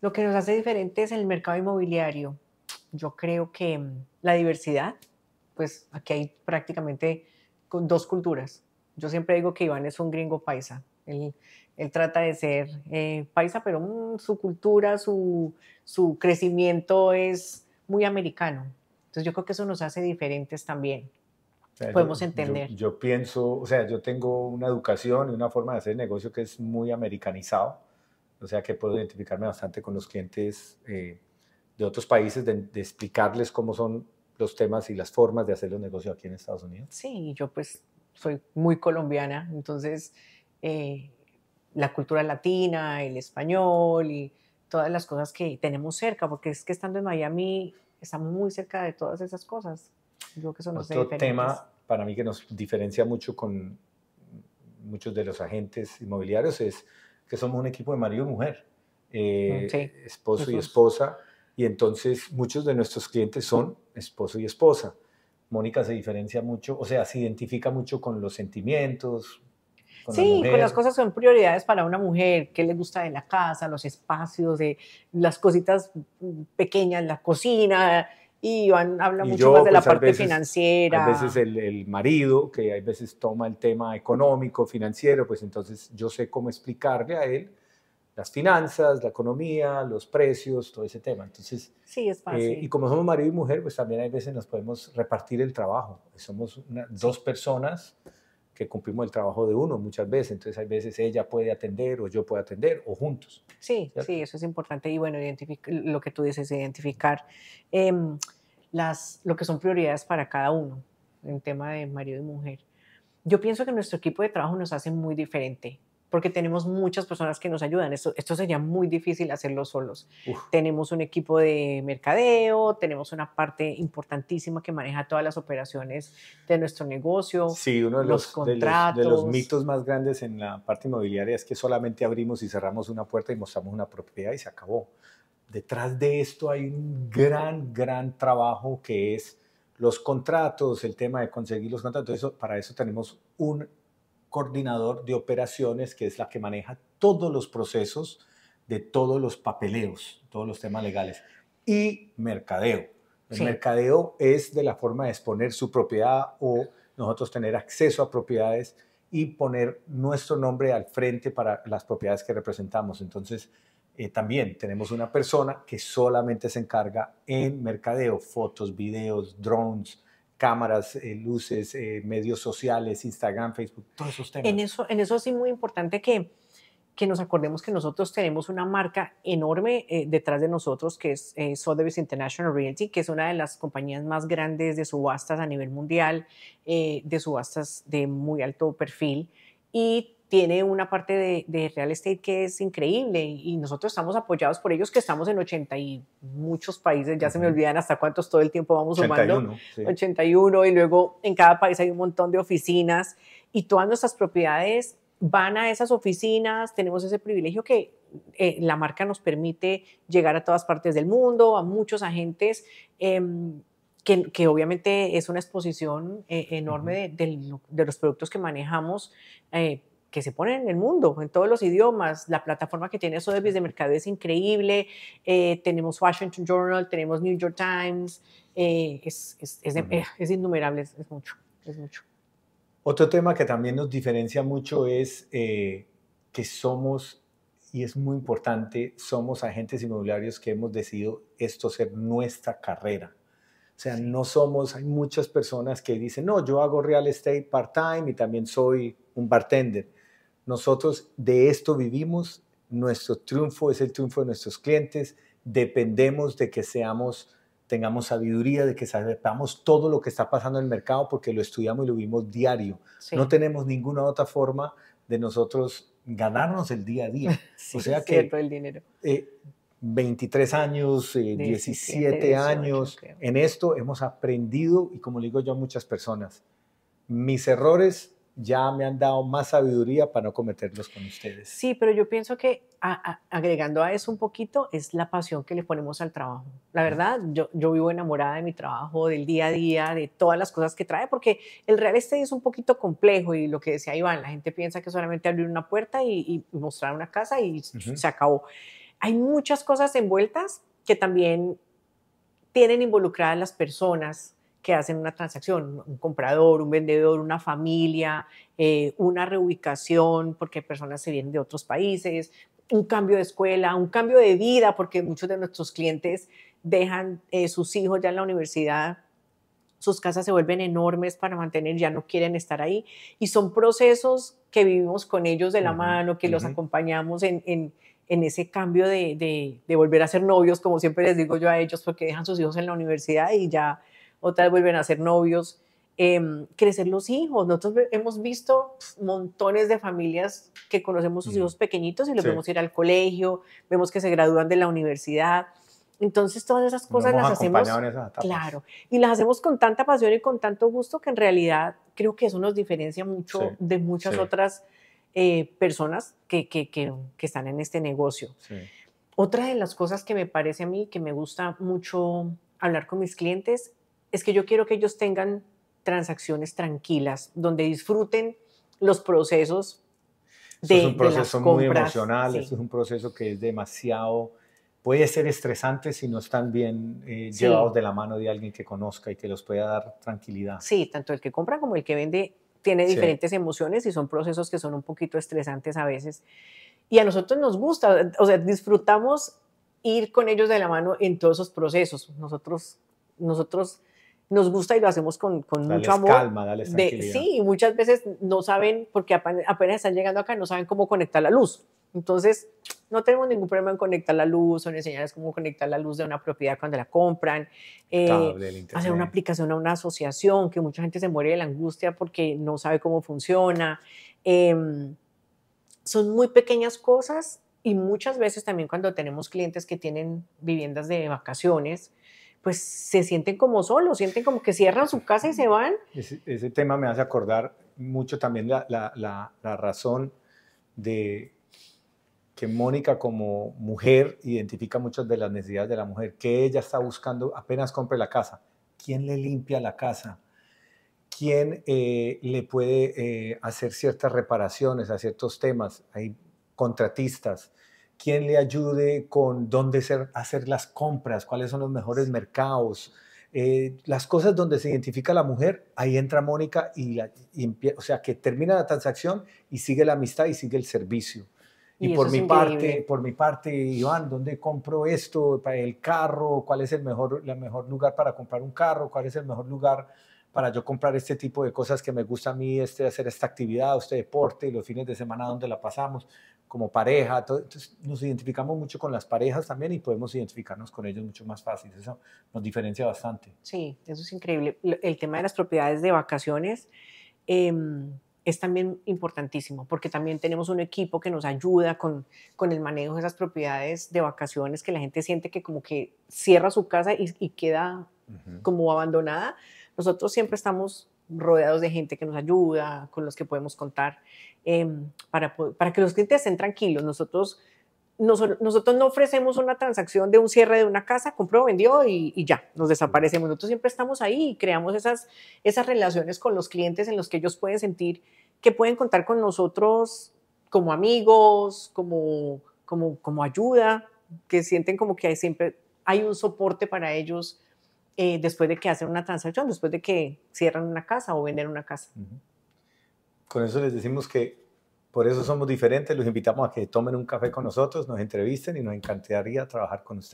Lo que nos hace diferentes es el mercado inmobiliario, yo creo que mm, la diversidad, pues aquí hay prácticamente dos culturas. Yo siempre digo que Iván es un gringo paisa. Él, él trata de ser eh, paisa, pero mm, su cultura, su, crecimiento es muy americano. Entonces yo creo que eso nos hace diferentes también. podemos entender. yo, pienso, o sea, yo tengo una educación y una forma de hacer negocio que es muy americanizado. O sea que puedo identificarme bastante con los clientes eh, de otros países, de, explicarles cómo son los temas y las formas de hacer los negocios aquí en Estados Unidos. Sí, yo pues soy muy colombiana, entonces eh, la cultura latina, el español y todas las cosas que tenemos cerca, porque es que estando en Miami estamos muy cerca de todas esas cosas. Yo que eso Otro tema para mí que nos diferencia mucho con muchos de los agentes inmobiliarios es que somos un equipo de marido y mujer, eh, esposo y esposa, y entonces muchos de nuestros clientes son esposo y esposa. Mónica se diferencia mucho, o sea, se identifica mucho con los sentimientos. sí, las cosas son prioridades para una mujer, qué le gusta de la casa, los espacios, de las cositas pequeñas, la cocina, y Iván habla mucho más de la pues, parte financiera. A veces el, el, marido, que a veces toma el tema económico, financiero, pues entonces yo sé cómo explicarle a él las finanzas, la economía, los precios, todo ese tema. Entonces, sí, es fácil. Eh, y como somos marido y mujer, pues también hay veces nos podemos repartir el trabajo. Somos dos personas que cumplimos el trabajo de uno muchas veces. Entonces, hay veces ella puede atender o yo puedo atender o juntos. Sí, sí, eso es importante. Y bueno, lo que tú dices, identificar em, las, lo que son prioridades para cada uno en tema de marido y mujer. Yo pienso que nuestro equipo de trabajo nos hace muy diferente porque tenemos muchas personas que nos ayudan. Esto, sería muy difícil hacerlo solos. Tenemos un equipo de mercadeo, tenemos una parte importantísima que maneja todas las operaciones de nuestro negocio. Sí, uno de los, de los, mitos más grandes en la parte inmobiliaria es que solamente abrimos y cerramos una puerta y mostramos una propiedad y se acabó. Detrás de esto hay un gran, gran trabajo que es los contratos, el tema de conseguir los contratos. para eso tenemos un coordinador de operaciones, que es la que maneja todos los procesos de todos los papeleos, todos los temas legales. Y mercadeo. El mercadeo es de la forma de exponer su propiedad o nosotros tener acceso a propiedades y poner nuestro nombre al frente para las propiedades que representamos. Entonces, eh, también tenemos una persona que solamente se encarga en mercadeo, fotos, videos, drones, cámaras, eh, luces, eh, medios sociales, Instagram, Facebook, todos esos temas. En eso, en eso sí, muy importante que, que nos acordemos que nosotros tenemos una marca enorme eh, detrás de nosotros, que es Sotheby's International Realty, que es una de las compañías más grandes de subastas a nivel mundial, de subastas de muy alto perfil. Y tiene una parte de, real estate que es increíble y nosotros estamos apoyados por ellos que estamos en 80 y muchos países, ya se me olvidan hasta cuántos todo el tiempo vamos 81, sumando, 81 y luego en cada país hay un montón de oficinas y todas nuestras propiedades van a esas oficinas, tenemos ese privilegio que eh, la marca nos permite llegar a todas partes del mundo, a muchos agentes. Em, que, que, obviamente es una exposición eh, enorme de, los productos que manejamos eh, que se ponen en el mundo, en todos los idiomas. La plataforma que tiene Sotheby's de mercado es increíble. Eh, tenemos Washington Journal, tenemos New York Times. Eh, es, es, es, eh, es, innumerable, es, mucho, es mucho. Otro tema que también nos diferencia mucho es que somos, y es muy importante, somos agentes inmobiliarios que hemos decidido esto ser nuestra carrera. O sea, no somos, hay muchas personas que dicen, no, yo hago real estate part-time y también soy un bartender. Nosotros de esto vivimos, nuestro triunfo es el triunfo de nuestros clientes, dependemos de que seamos tengamos sabiduría, de que aceptamos todo lo que está pasando en el mercado porque lo estudiamos y lo vimos diario. No tenemos ninguna otra forma de nosotros ganarnos el día a día. o sea que el dinero. 23 eh, años, 17, eh, años, en esto hemos aprendido y como le digo yo a muchas personas, mis errores ya me han dado más sabiduría para no cometerlos con ustedes. Sí, pero yo pienso que agregando a eso un poquito es la pasión que le ponemos al trabajo. La verdad, yo, vivo enamorada de mi trabajo, del día a día, de todas las cosas que trae, porque el real estate es un poquito complejo y lo que decía Iván, la gente piensa que solamente abrir una puerta y, mostrar una casa y se acabó. Hay muchas cosas envueltas que también tienen involucradas las personas, que hacen una transacción, un comprador, un vendedor, una familia, eh, una reubicación, porque personas se vienen de otros países, un cambio de escuela, un cambio de vida, porque muchos de nuestros clientes dejan eh, sus hijos ya en la universidad, sus casas se vuelven enormes para mantener, ya no quieren estar ahí. Y son procesos que vivimos con ellos de la mano, que los acompañamos en, ese cambio de, volver a ser novios, como siempre les digo yo a ellos, porque dejan sus hijos en la universidad y ya otras vuelven a ser novios, em, crecer los hijos. Nosotros hemos visto montones de familias que conocemos sus hijos pequeñitos y los vemos ir al colegio, vemos que se gradúan de la universidad. Entonces todas esas cosas las hacemos, claro, y las hacemos con tanta pasión y con tanto gusto que en realidad creo que eso nos diferencia mucho de muchas otras eh, personas que, que, que, están en este negocio. Otra de las cosas que me parece a mí que me gusta mucho hablar con mis clientes es que yo quiero que ellos tengan transacciones tranquilas, donde disfruten los procesos de, es un proceso muy emocional, es un proceso que es demasiado, puede ser estresante si no están bien eh, llevados de la mano de alguien que conozca y que los pueda dar tranquilidad. Sí, tanto el que compra como el que vende tiene diferentes emociones y son procesos que son un poquito estresantes a veces. Y a nosotros nos gusta, o sea, disfrutamos ir con ellos de la mano en todos esos procesos. Nosotros, nosotros nos gusta y lo hacemos con, con mucho amor. calma, dale muchas veces no saben, porque apenas están llegando acá, no saben cómo conectar la luz. Entonces, no tenemos ningún problema en conectar la luz o en enseñarles cómo conectar la luz de una propiedad cuando la compran. Eh, hacer una aplicación a una asociación, que mucha gente se muere de la angustia porque no sabe cómo funciona. Em, son muy pequeñas cosas y muchas veces también cuando tenemos clientes que tienen viviendas de vacaciones, pues se sienten como solos, sienten como que cierran su casa y se van. Ese, tema me hace acordar mucho también la, razón de que Mónica como mujer identifica muchas de las necesidades de la mujer, que ella está buscando apenas compre la casa. ¿Quién le limpia la casa? ¿Quién eh, le puede eh, hacer ciertas reparaciones a ciertos temas? Hay contratistas, quién le ayude con dónde hacer las compras, cuáles son los mejores mercados, eh, las cosas donde se identifica la mujer, ahí entra Mónica y, o sea, que termina la transacción y sigue la amistad y sigue el servicio. Y, por mi parte, por mi parte, Iván, ¿dónde compro esto? El carro, ¿cuál es el mejor, el mejor lugar para comprar un carro? ¿Cuál es el mejor lugar para yo comprar este tipo de cosas que me gusta a mí, este, hacer esta actividad, este deporte, los fines de semana dónde la pasamos? como pareja. entonces nos identificamos mucho con las parejas también y podemos identificarnos con ellos mucho más fácil. Eso nos diferencia bastante. Sí, eso es increíble. El tema de las propiedades de vacaciones. Em, es también importantísimo porque también tenemos un equipo que nos ayuda con, con el manejo de esas propiedades de vacaciones que la gente siente que como que cierra su casa y, queda como abandonada. Nosotros siempre estamos rodeados de gente que nos ayuda, con los que podemos contar Em, para, para que los clientes estén tranquilos. Nosotros, nosotros no ofrecemos una transacción de un cierre de una casa, compró, vendió y, ya, nos desaparecemos. Nosotros siempre estamos ahí y creamos esas, esas relaciones con los clientes en los que ellos pueden sentir que pueden contar con nosotros como amigos, como, como, como ayuda, que sienten como que hay siempre hay un soporte para ellos eh, después de que hacen una transacción, después de que cierran una casa o venden una casa. Con eso les decimos que por eso somos diferentes, los invitamos a que tomen un café con nosotros, nos entrevisten y nos encantaría trabajar con ustedes.